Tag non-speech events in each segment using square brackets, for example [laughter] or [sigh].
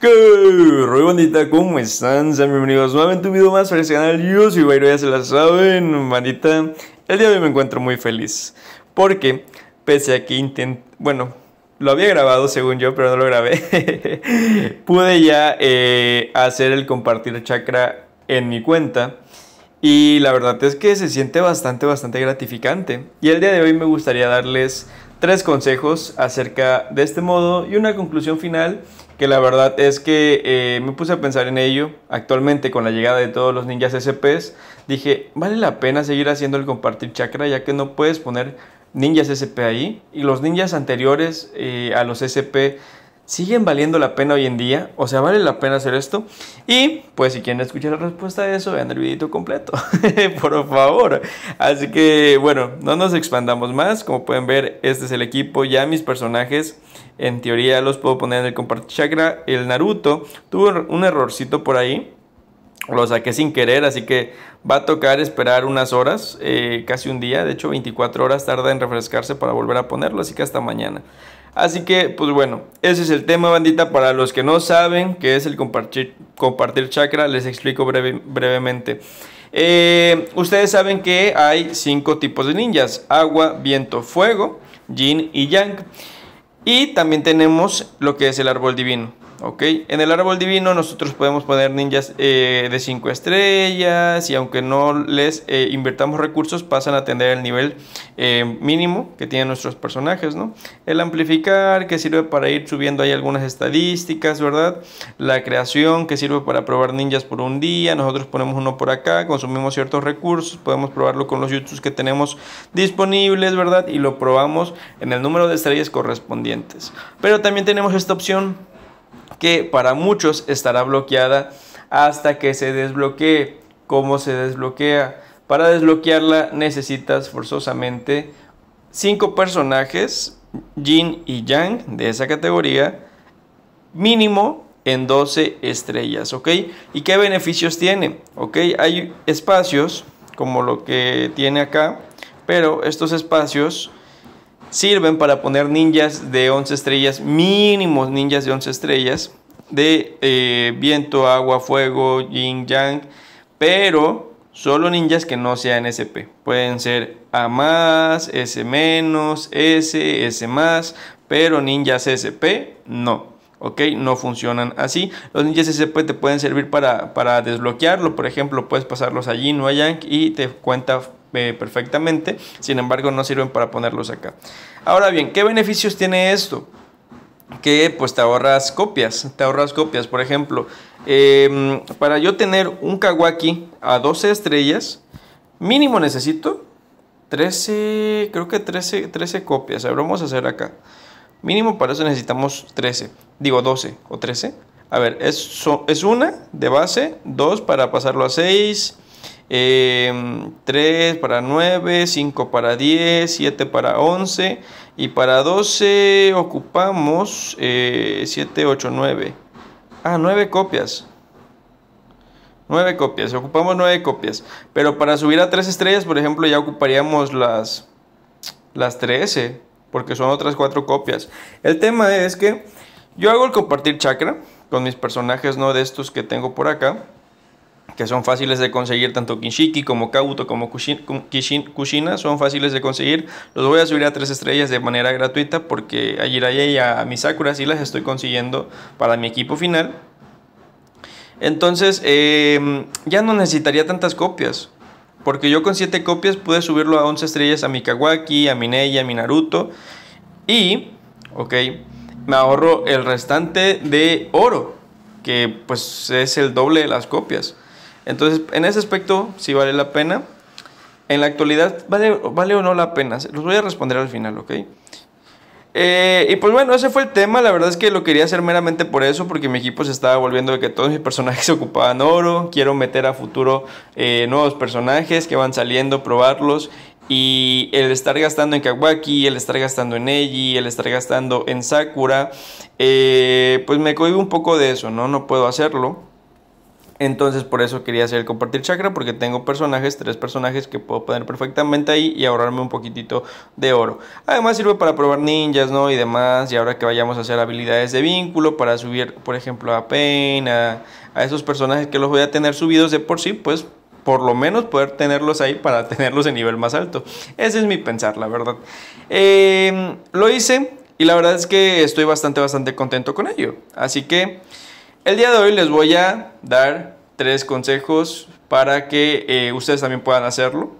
¿Qué? bonita bandita, ¿cómo están? Sean bienvenidos nuevamente a un video más para este canal. Yo soy Bayro, ya se la saben, bandita. El día de hoy me encuentro muy feliz. Porque, pese a que intenté... Bueno, lo había grabado según yo, pero no lo grabé. [laughs] Pude ya eh, hacer el compartir chakra en mi cuenta. Y la verdad es que se siente bastante, bastante gratificante. Y el día de hoy me gustaría darles tres consejos acerca de este modo y una conclusión final que la verdad es que eh, me puse a pensar en ello. Actualmente con la llegada de todos los ninjas SPs, dije, vale la pena seguir haciendo el compartir chakra ya que no puedes poner ninjas SP ahí y los ninjas anteriores eh, a los SP ¿Siguen valiendo la pena hoy en día? O sea, ¿vale la pena hacer esto? Y pues si quieren escuchar la respuesta de eso, vean el videito completo, [laughs] por favor. Así que bueno, no nos expandamos más. Como pueden ver, este es el equipo, ya mis personajes. En teoría los puedo poner en el compartir Chakra. El Naruto tuvo un errorcito por ahí. Lo saqué sin querer, así que va a tocar esperar unas horas, eh, casi un día. De hecho, 24 horas tarda en refrescarse para volver a ponerlo, así que hasta mañana. Así que, pues bueno, ese es el tema, bandita. Para los que no saben qué es el compartir, chakra, les explico brevemente. Eh, ustedes saben que hay cinco tipos de ninjas: agua, viento, fuego, yin y yang. Y también tenemos lo que es el árbol divino. En el árbol divino nosotros podemos poner ninjas eh, de 5 estrellas y aunque no les eh, invertamos recursos pasan a tener el nivel eh, mínimo que tienen nuestros personajes, ¿no? El amplificar que sirve para ir subiendo ahí algunas estadísticas, ¿verdad? La creación que sirve para probar ninjas por un día, nosotros ponemos uno por acá, consumimos ciertos recursos, podemos probarlo con los YouTube que tenemos disponibles, ¿verdad? Y lo probamos en el número de estrellas correspondientes. Pero también tenemos esta opción que para muchos estará bloqueada hasta que se desbloquee. ¿Cómo se desbloquea? Para desbloquearla necesitas forzosamente 5 personajes, Jin y Yang, de esa categoría, mínimo en 12 estrellas, ¿ok? ¿Y qué beneficios tiene? ¿Ok? Hay espacios como lo que tiene acá, pero estos espacios sirven para poner ninjas de 11 estrellas, mínimos ninjas de 11 estrellas, de eh, viento, agua, fuego, yin, yang, pero solo ninjas que no sean SP. Pueden ser A más, S menos, S, S más, pero ninjas SP no. ¿ok? No funcionan así. Los ninjas SP te pueden servir para, desbloquearlo. Por ejemplo, puedes pasarlos a yin a Yang y te cuenta eh, perfectamente, sin embargo no sirven para ponerlos acá. Ahora bien, ¿qué beneficios tiene esto? que pues te ahorras copias, te ahorras copias, por ejemplo, em, para yo tener un Kawaki a 12 estrellas, mínimo necesito 13, creo que 13, 13 copias, a ver, vamos a hacer acá, mínimo para eso necesitamos 13, digo 12 o 13, a ver, es, es una de base, dos para pasarlo a 6, 3 em, para 9, 5 para 10, 7 para 11 y para 12 ocupamos 7, 8, 9. Ah, 9 copias. 9 copias, ocupamos 9 copias. Pero para subir a 3 estrellas, por ejemplo, ya ocuparíamos las, las 13, porque son otras 4 copias. El tema es que yo hago el compartir chakra con mis personajes, no de estos que tengo por acá que son fáciles de conseguir tanto Kinshiki como Kabuto como Kushina, son fáciles de conseguir. Los voy a subir a 3 estrellas de manera gratuita porque a Jiraiya y a Misakura sí las estoy consiguiendo para mi equipo final. Entonces em, ya no necesitaría tantas copias. Porque yo con 7 copias pude subirlo a 11 estrellas a mi Kawaki, a mi a mi Naruto. Y, ok, me ahorro el restante de oro, que pues es el doble de las copias. Entonces, en ese aspecto, sí vale la pena. En la actualidad, ¿vale, o no la pena? Los voy a responder al final, ¿ok? Eh, y pues bueno, ese fue el tema. La verdad es que lo quería hacer meramente por eso, porque mi equipo se estaba volviendo de que todos mis personajes [laughs] ocupaban oro. Quiero meter a futuro eh, nuevos personajes que van saliendo, probarlos. Y el estar gastando en Kawaki, el estar gastando en Eiji, el estar gastando en Sakura, eh, pues me cohibe un poco de eso, ¿no? No puedo hacerlo. Entonces por eso quería hacer el compartir chakra porque tengo personajes, tres personajes que puedo poner perfectamente ahí y ahorrarme un poquitito de oro. Además sirve para probar ninjas, ¿no? Y demás. Y ahora que vayamos a hacer habilidades de vínculo para subir, por ejemplo, a Pain, a, esos personajes que los voy a tener subidos de por sí, pues por lo menos poder tenerlos ahí para [laughs] tenerlos en nivel más alto. Ese es mi pensar, la verdad. Em, lo hice y la verdad es que estoy bastante, bastante contento con ello. Así que... El día de hoy les voy a dar tres consejos para que eh, ustedes también puedan hacerlo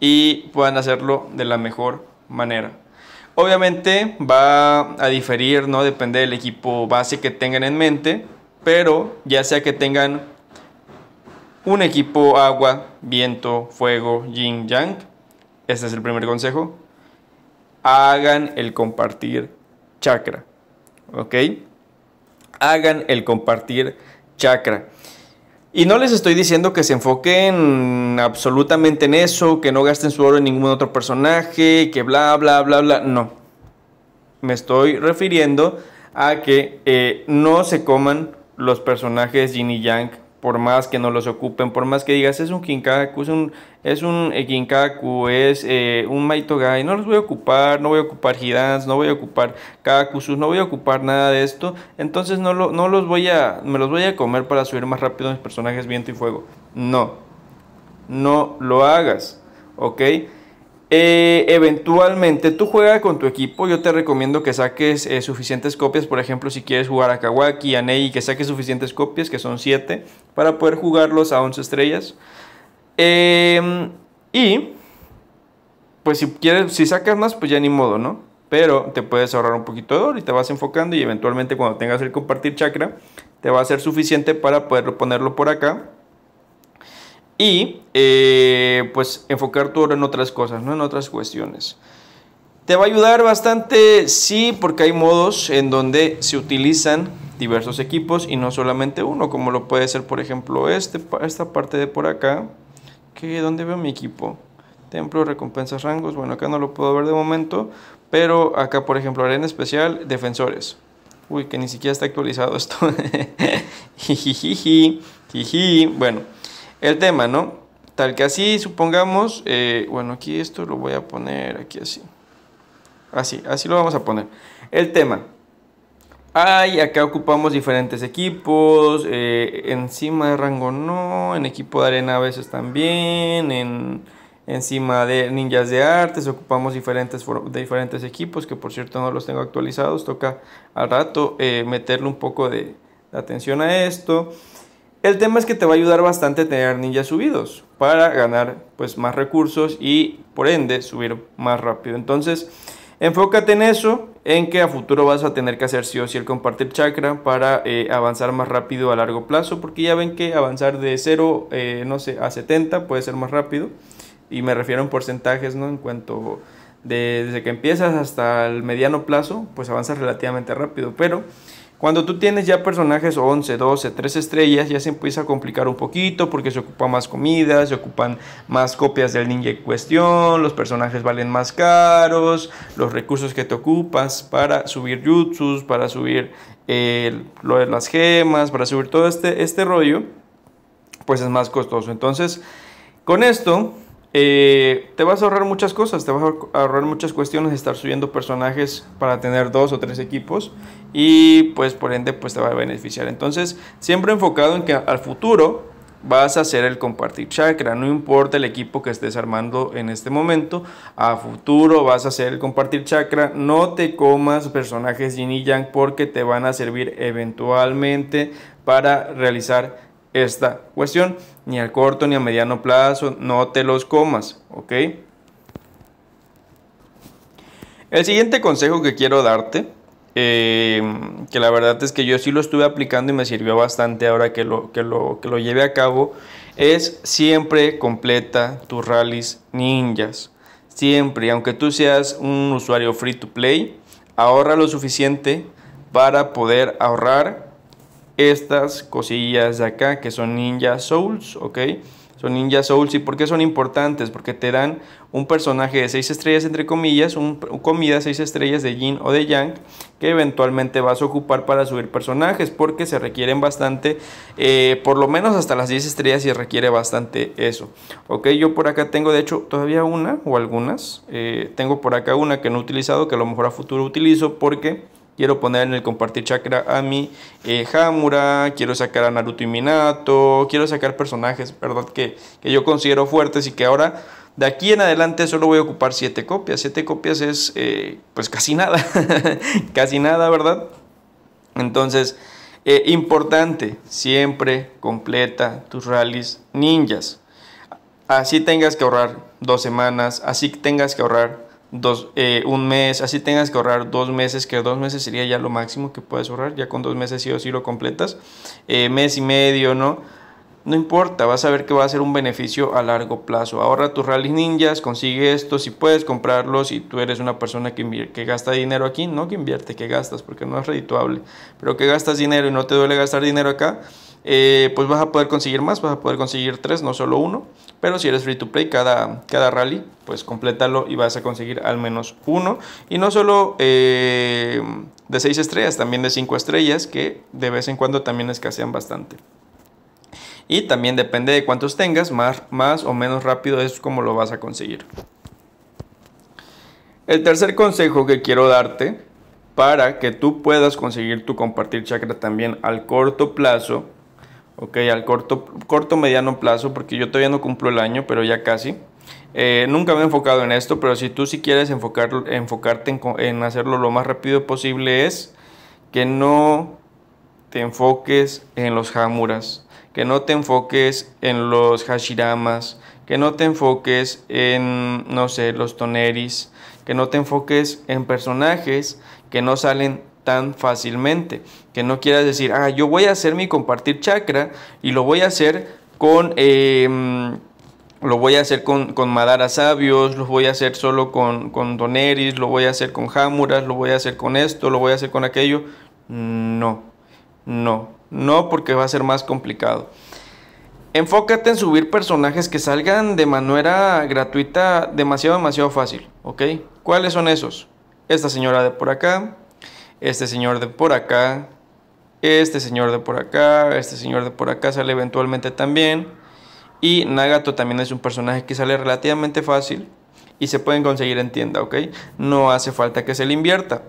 y puedan hacerlo de la mejor manera. Obviamente va a diferir, ¿no? Depende del equipo base que tengan en mente, pero ya sea que tengan un equipo agua, viento, fuego, yin, yang, este es el primer consejo, hagan el compartir chakra, ¿ok? hagan el compartir chakra. Y no les estoy diciendo que se enfoquen absolutamente en eso, que no gasten su oro en ningún otro personaje, que bla, bla, bla, bla. No. Me estoy refiriendo a que eh, no se coman los personajes Yin y Yang por más que no los ocupen, por más que digas es un Kinkaku, es un, es un eh, Kinkaku, es eh, un Maitogai, no los voy a ocupar, no voy a ocupar Hidans, no voy a ocupar Kakusus, no voy a ocupar nada de esto, entonces no, no los voy a, me los voy a comer para subir más rápido mis personajes viento y fuego. No, no lo hagas, ¿ok? Eh, eventualmente tú juegas con tu equipo, yo te recomiendo que saques eh, suficientes copias, por ejemplo si quieres jugar a Kawaki, a Nei, que saques suficientes copias, que son 7, para poder jugarlos a 11 estrellas. Em, y pues si quieres, si sacas más, pues ya ni modo, ¿no? Pero te puedes ahorrar un poquito de oro y te vas enfocando y eventualmente cuando tengas el compartir chakra, te va a ser suficiente para poderlo ponerlo por acá y eh, pues enfocar tu oro en otras cosas, ¿no? en otras cuestiones. Te va a ayudar bastante, sí, porque hay modos en donde se utilizan diversos equipos y no solamente uno, como lo puede ser, por ejemplo, este, esta parte de por acá. Que, ¿Dónde veo mi equipo? Templo, recompensas, rangos. Bueno, acá no lo puedo ver de momento, pero acá, por ejemplo, arena especial, defensores. Uy, que ni siquiera está actualizado esto. [laughs] Jiji... bueno el tema, ¿no? Tal que así, supongamos, eh, bueno, aquí esto lo voy a poner aquí así. Así, así lo vamos a poner. El tema. Ay, acá ocupamos diferentes equipos. Eh, encima de rango no. En equipo de arena a veces también. En, encima de ninjas de artes ocupamos diferentes, de diferentes equipos. Que por cierto no los tengo actualizados. Toca al rato eh, meterle un poco de atención a esto. El tema es que te va a ayudar bastante tener ninjas subidos para ganar pues más recursos y por ende subir más rápido. Entonces, enfócate en eso, en que a futuro vas a tener que hacer sí o sí el compartir chakra para eh, avanzar más rápido a largo plazo, porque ya ven que avanzar de 0, eh, no sé, a 70 puede ser más rápido. Y me refiero en porcentajes, ¿no? En cuanto desde que empiezas hasta el mediano plazo, pues avanzas relativamente rápido, pero cuando tú tienes ya personajes 11, 12, 3 estrellas, ya se empieza a complicar un poquito porque se ocupa más comidas, se ocupan más copias del ninja en cuestión, los personajes valen más caros, los recursos que te ocupas para subir jutsus, para subir eh, lo de las gemas, para subir todo este, este rollo, pues es más costoso. Entonces, con esto, eh, te vas a ahorrar muchas cosas, te vas a ahorrar muchas cuestiones de estar subiendo personajes para tener dos o tres equipos y pues por ende pues te va a beneficiar. Entonces siempre enfocado en que al futuro vas a hacer el compartir chakra, no importa el equipo que estés armando en este momento, a futuro vas a hacer el compartir chakra, no te comas personajes yin y yang porque te van a servir eventualmente para realizar esta cuestión. Ni a corto ni a mediano plazo, no te los comas, ¿ok? El siguiente consejo que quiero darte, em, que la verdad es que yo sí lo estuve aplicando y me sirvió bastante ahora que lo, que lo, que lo lleve a cabo, es siempre completa tus rallies ninjas. Siempre, aunque tú seas un usuario free to play, ahorra lo suficiente para poder ahorrar estas cosillas de acá que son Ninja Souls, ¿ok? Son Ninja Souls y ¿por qué son importantes? Porque te dan un personaje de 6 estrellas, entre comillas, un, comida 6 estrellas de Yin o de Yang que eventualmente vas a ocupar para subir personajes porque se requieren bastante, eh, por lo menos hasta las 10 estrellas y requiere bastante eso. Ok, yo por acá tengo de hecho todavía una o algunas, eh, tengo por acá una que no he utilizado que a lo mejor a futuro utilizo porque quiero poner en el compartir chakra a mi eh, Hamura, quiero sacar a Naruto y Minato, quiero sacar personajes, ¿verdad? Que, yo considero fuertes y que ahora de aquí en adelante solo voy a ocupar 7 copias. 7 copias es eh, pues casi nada, [laughs] casi nada, ¿verdad? Entonces, eh, importante, siempre completa tus rallies ninjas. Así tengas que ahorrar dos semanas, así tengas que ahorrar dos, eh, un mes, así tengas que ahorrar dos meses, que dos meses sería ya lo máximo que puedes ahorrar, ya con dos meses sí o sí lo completas, eh, mes y medio, ¿no? No importa, vas a ver que va a ser un beneficio a largo plazo. Ahorra tus rally ninjas, consigue esto, si puedes comprarlos, si tú eres una persona que, que gasta dinero aquí, no que invierte, que gastas, porque no es redituable, pero que gastas dinero y no te duele gastar dinero acá, eh, pues vas a poder conseguir más, vas a poder conseguir tres, no solo uno. Pero si eres free to play, cada, cada rally, pues complétalo y vas a conseguir al menos uno. Y no solo eh, de seis estrellas, también de cinco estrellas, que de vez en cuando también escasean bastante. Y también depende de cuántos tengas, más, más o menos rápido es como lo vas a conseguir. El tercer consejo que quiero darte para que tú puedas conseguir tu compartir chakra también al corto plazo ok, al corto, corto, mediano plazo, porque yo todavía no cumplo el año, pero ya casi. Eh, nunca me he enfocado en esto, pero si tú sí quieres enfocarte en, en, hacerlo lo más rápido posible es que no te enfoques en los hamuras, que no te enfoques en los hashiramas, que no te enfoques en, no sé, los toneris, que no te enfoques en personajes que no salen tan fácilmente. Que no quieras decir, ah, yo voy a hacer mi compartir chakra y lo voy a hacer con... Em, lo voy a hacer con, con Madara Sabios, lo voy a hacer solo con, con Doneris, lo voy a hacer con Hamuras, lo voy a hacer con esto, lo voy a hacer con aquello. No, no, no porque va a ser más complicado. Enfócate en subir personajes que salgan de manera gratuita demasiado, demasiado fácil, ¿ok? ¿Cuáles son esos? Esta señora de por acá, este señor de por acá, este señor de por acá, este señor de por acá sale eventualmente también. Y Nagato también es un personaje que sale relativamente fácil y se pueden conseguir en tienda, ¿ok? No hace falta que se le invierta.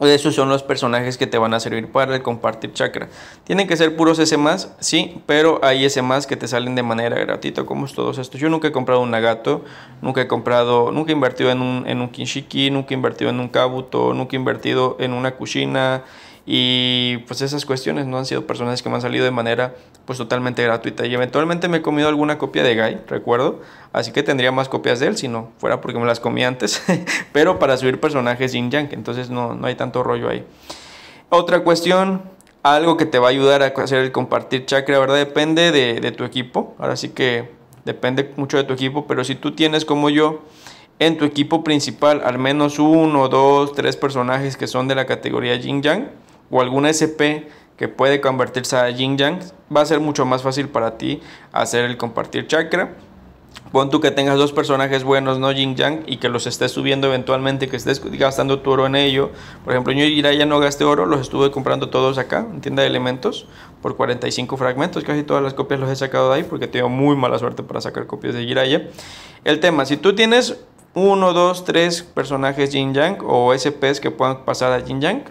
Esos son los personajes que te van a servir para el compartir chakra. Tienen que ser puros S más, sí, pero hay S más que te salen de manera gratuita, como es todos estos. Yo nunca he comprado un Nagato, nunca he comprado, nunca he invertido en un, en un Kinshiki, nunca he invertido en un Kabuto, nunca he invertido en una Kushina, y pues esas cuestiones no han sido personajes que me han salido de manera pues totalmente gratuita y eventualmente me he comido alguna copia de Guy, recuerdo, así que tendría más copias de él si no fuera porque me las comí antes, [laughs] pero para subir personajes Jin Yang, entonces no, no hay tanto rollo ahí. Otra cuestión, algo que te va a ayudar a hacer el compartir chakra, ¿verdad? Depende de, de tu equipo, ahora sí que depende mucho de tu equipo, pero si tú tienes como yo en tu equipo principal al menos uno, dos, tres personajes que son de la categoría Yin Yang, o algún SP que puede convertirse a yin yang, va a ser mucho más fácil para ti hacer el compartir chakra. Pon tú que tengas dos personajes buenos, no yin yang, y que los estés subiendo eventualmente, que estés gastando tu oro en ello. Por ejemplo, yo ya no gasté oro, los estuve comprando todos acá en tienda de elementos por 45 fragmentos. Casi todas las copias los he sacado de ahí porque tengo muy mala suerte para sacar copias de Jiraya. El tema, si tú tienes uno, dos, tres personajes yin yang o SPs que puedan pasar a Jin yang,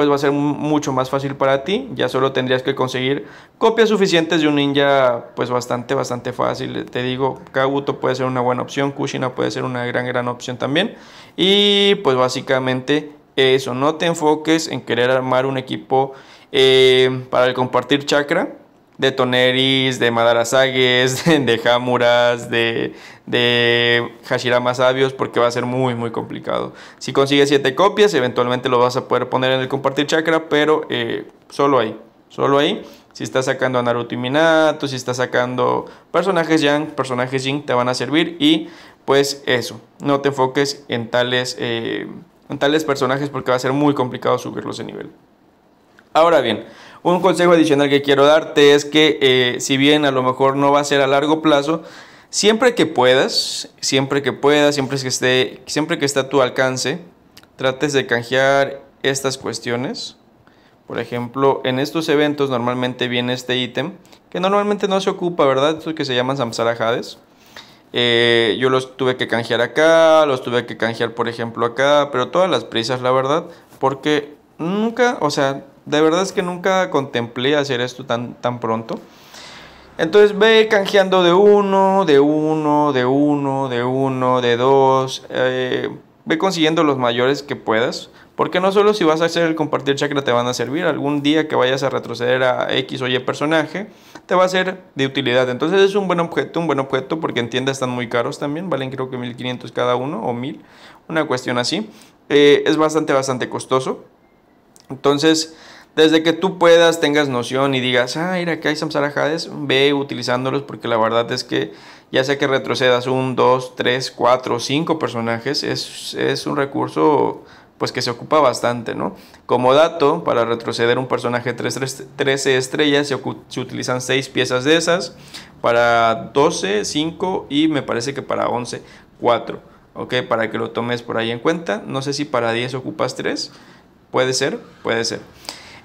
pues va a ser mucho más fácil para ti. Ya solo tendrías que conseguir copias suficientes de un ninja, pues bastante, bastante fácil. Te digo, Kabuto puede ser una buena opción, Kushina puede ser una gran, gran opción también. Y pues básicamente eso, no te enfoques en querer armar un equipo eh, para el compartir chakra de Toneris, de Madarasages, [laughs] de Hamuras, de, de Hashirama Sabios porque va a ser muy muy complicado. Si consigues 7 copias, eventualmente lo vas a poder poner en el compartir chakra, pero eh, solo ahí, solo ahí. Si estás sacando a Naruto y Minato, si estás sacando personajes Yang, personajes Jin, te van a servir y pues eso, no te enfoques en tales, eh, en tales personajes porque va a ser muy complicado subirlos de nivel. Ahora bien, un consejo adicional que quiero darte es que eh, si bien a lo mejor no va a ser a largo plazo, Siempre que puedas, siempre que puedas, siempre que esté, siempre que está a tu alcance, trates de canjear estas cuestiones. Por ejemplo, en estos eventos normalmente viene este ítem, que normalmente no se ocupa, ¿verdad? Estos que se llaman Samsara Hades. Eh, yo los tuve que canjear acá, los tuve que canjear, por ejemplo, acá, pero todas las prisas, la verdad, porque nunca, o sea, de verdad es que nunca contemplé hacer esto tan, tan pronto. Entonces ve canjeando de uno, de uno, de uno, de uno, de dos. Eh, ve consiguiendo los mayores que puedas. Porque no solo si vas a hacer el compartir chakra te van a servir. Algún día que vayas a retroceder a X o Y personaje, te va a ser de utilidad. Entonces es un buen objeto, un buen objeto, porque en están muy caros también. Valen creo que 1500 cada uno o 1000. Una cuestión así. Eh, es bastante, bastante costoso. Entonces desde que tú puedas, tengas noción y digas, ah, mira, que hay Samsara Hades, ve utilizándolos porque la verdad es que ya sea que retrocedas un, dos, tres, cuatro, cinco personajes, es, un recurso pues que se ocupa bastante, ¿no? Como dato, para retroceder un personaje 3, 13 estrellas se, se, utilizan 6 piezas de esas, para 12, 5 y me parece que para 11, 4, ¿ok? Para que lo tomes por ahí en cuenta, no sé si para 10 ocupas 3, puede ser, puede ser.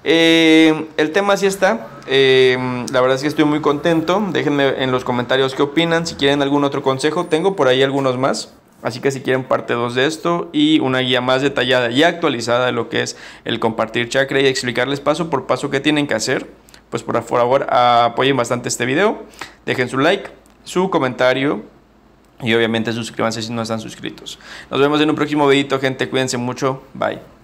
Eh, el tema sí está. Eh, la verdad es que estoy muy contento. Déjenme en los comentarios qué opinan. Si quieren algún otro consejo, tengo por ahí algunos más. Así que si quieren parte 2 de esto y una guía más detallada y actualizada de lo que es el compartir chakra y explicarles paso por paso qué tienen que hacer, pues por favor apoyen bastante este video. Dejen su like, su comentario y obviamente suscríbanse si no están suscritos. Nos vemos en un próximo videito, gente. Cuídense mucho. Bye.